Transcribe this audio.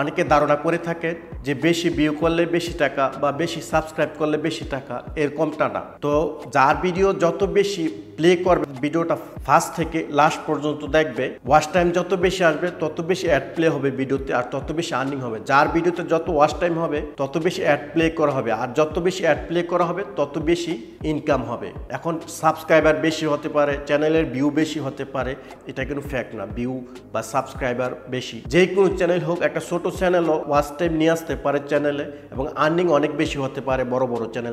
অনেকে ধারণা করে থাকে যে বেশি ভিউ করলে বেশি টাকা বা বেশি সাবস্ক্রাইব করলে বেশি টাকা এরকমটা না তো যার ভিডিও যত বেশি প্লে করবে ভিডিওটা ফার্স্ট থেকে লাস্ট পর্যন্ত দেখবে ওয়াচ টাইম যত বেশি আসবে তত বেশি অ্যাড প্লে হবে ভিডিওতে আর তত বেশি আর্নিং হবে যার ভিডিওতে যত ওয়াচ টাইম হবে তত বেশি অ্যাড প্লে করা হবে আর যত বেশি অ্যাড প্লে করা হবে তত বেশি ইনকাম হবে এখন সাবস্ক্রাইবার বেশি হতে পারে চ্যানেলের ভিউ বেশি হতে পারে এটা কিন্তু ফ্যাক্ট না ভিউ বা সাবস্ক্রাইবার বেশি যে কোনো চ্যানেল হোক একটা ছোট চ্যানেলও ওয়াচ টাইম নিয়ে আসতে পারে চ্যানেলে এবং আর্নিং অনেক বেশি হতে পারে বড় বড় চ্যানেল